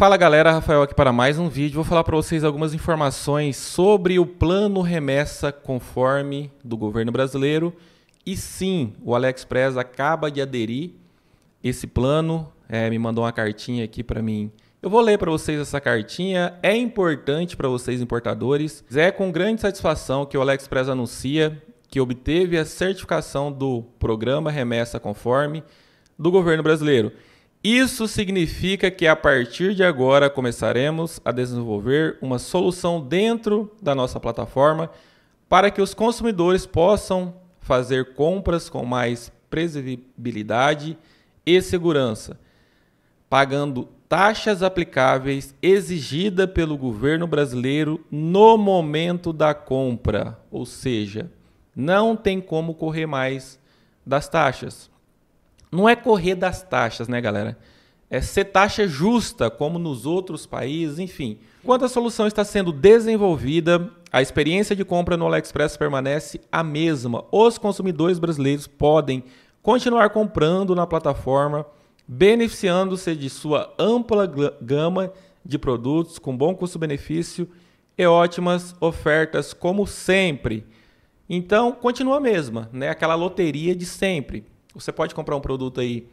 Fala galera, Rafael aqui para mais um vídeo. Vou falar para vocês algumas informações sobre o plano remessa conforme do governo brasileiro. E sim, o AliExpress acaba de aderir esse plano. É, me mandou uma cartinha aqui para mim. Eu vou ler para vocês essa cartinha. É importante para vocês importadores. É com grande satisfação que o AliExpress anuncia que obteve a certificação do programa Remessa Conforme do governo brasileiro. Isso significa que a partir de agora começaremos a desenvolver uma solução dentro da nossa plataforma para que os consumidores possam fazer compras com mais previsibilidade e segurança, pagando taxas aplicáveis exigida pelo governo brasileiro no momento da compra, ou seja, não tem como correr mais das taxas não é correr das taxas, né, galera? É ser taxa justa, como nos outros países, enfim. Enquanto a solução está sendo desenvolvida, a experiência de compra no AliExpress permanece a mesma. Os consumidores brasileiros podem continuar comprando na plataforma, beneficiando-se de sua ampla gama de produtos com bom custo-benefício e ótimas ofertas, como sempre. Então, continua a mesma, né? aquela loteria de sempre você pode comprar um produto aí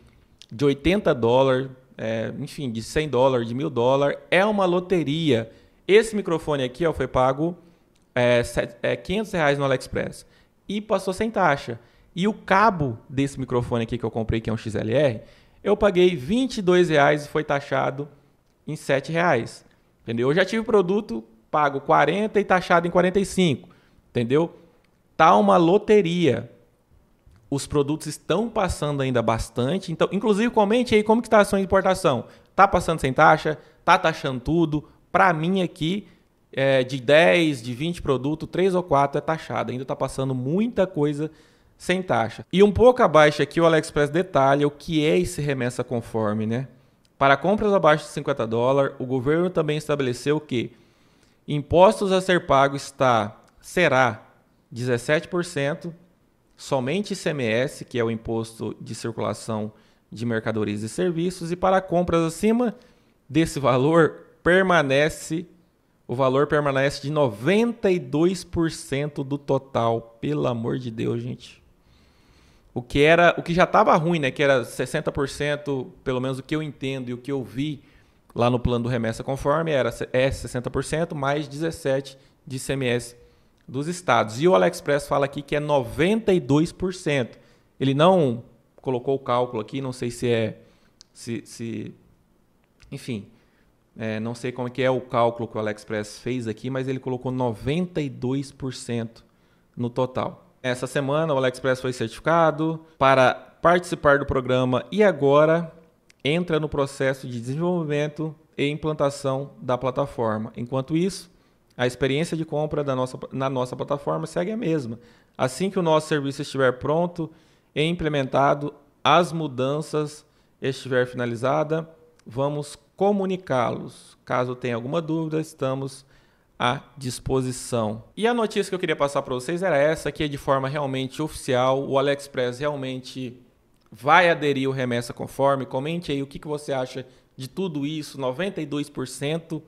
de 80 dólares, é, enfim, de 100 dólares, de 1000 dólares. É uma loteria. Esse microfone aqui ó, foi pago é, 500 é, reais no AliExpress e passou sem taxa. E o cabo desse microfone aqui que eu comprei, que é um XLR, eu paguei 22 reais e foi taxado em 7 reais. Entendeu? Eu já tive produto pago 40 e taxado em 45. Entendeu? Tá uma loteria os produtos estão passando ainda bastante. Então, inclusive, comente aí como que está a sua importação. está passando sem taxa? está taxando tudo? Para mim aqui, é, de 10, de 20 produtos, 3 ou 4 é taxado. Ainda está passando muita coisa sem taxa. E um pouco abaixo aqui o AliExpress detalha o que é esse remessa conforme, né? Para compras abaixo de 50 dólares, o governo também estabeleceu que impostos a ser pago está será 17%, somente ICMS, que é o imposto de circulação de mercadorias e serviços, e para compras acima desse valor permanece o valor permanece de 92% do total, pelo amor de Deus, gente. O que era, o que já estava ruim, né, que era 60%, pelo menos o que eu entendo e o que eu vi lá no plano do remessa conforme era é 60% mais 17 de ICMS dos estados. E o AliExpress fala aqui que é 92%. Ele não colocou o cálculo aqui, não sei se é. Se, se enfim, é, não sei como é que é o cálculo que o AliExpress fez aqui, mas ele colocou 92% no total. Essa semana o AliExpress foi certificado para participar do programa e agora entra no processo de desenvolvimento e implantação da plataforma. Enquanto isso, a experiência de compra da nossa, na nossa plataforma segue a mesma. Assim que o nosso serviço estiver pronto e implementado, as mudanças estiver finalizada, vamos comunicá-los. Caso tenha alguma dúvida, estamos à disposição. E a notícia que eu queria passar para vocês era essa, que é de forma realmente oficial, o AliExpress realmente vai aderir o remessa conforme. Comente aí o que, que você acha de tudo isso, 92%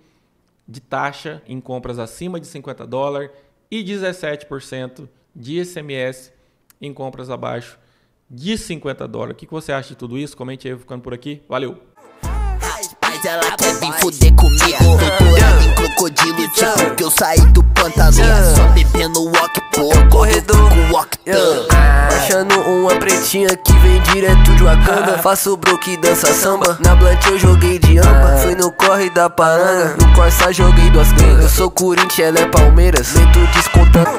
de taxa em compras acima de 50 dólares e 17% de SMS em compras abaixo de 50 dólares. O que você acha de tudo isso? Comente aí, ficando por aqui. Valeu! crocodilo Tipo que eu saí do pantano Só bebendo walk por corredor com octane pretinha que vem direto de Wakanda ah. Faço broke e dança samba Na blunt eu joguei de amba ah. Fui no corre da paranga ah. No Corsa joguei duas gangas Eu sou Corinthians, ela é né, Palmeiras Meto descontando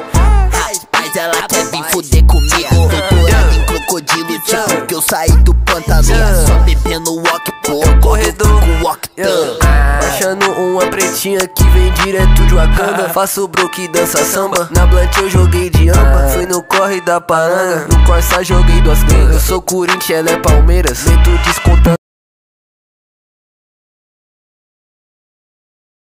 Mas ela quer vir fuder comigo Doutorado em crocodilo Tipo que eu saí do pantano Só bebendo walk, pô Corredor com walk octane pretinha que vem direto de Wakanda ah. Faço broke e dança samba Na blunt eu joguei de amba ah. Fui no corre da paranga ah. No Corsa joguei duas gangas Eu sou Corinthians, ela é Palmeiras Meto descontando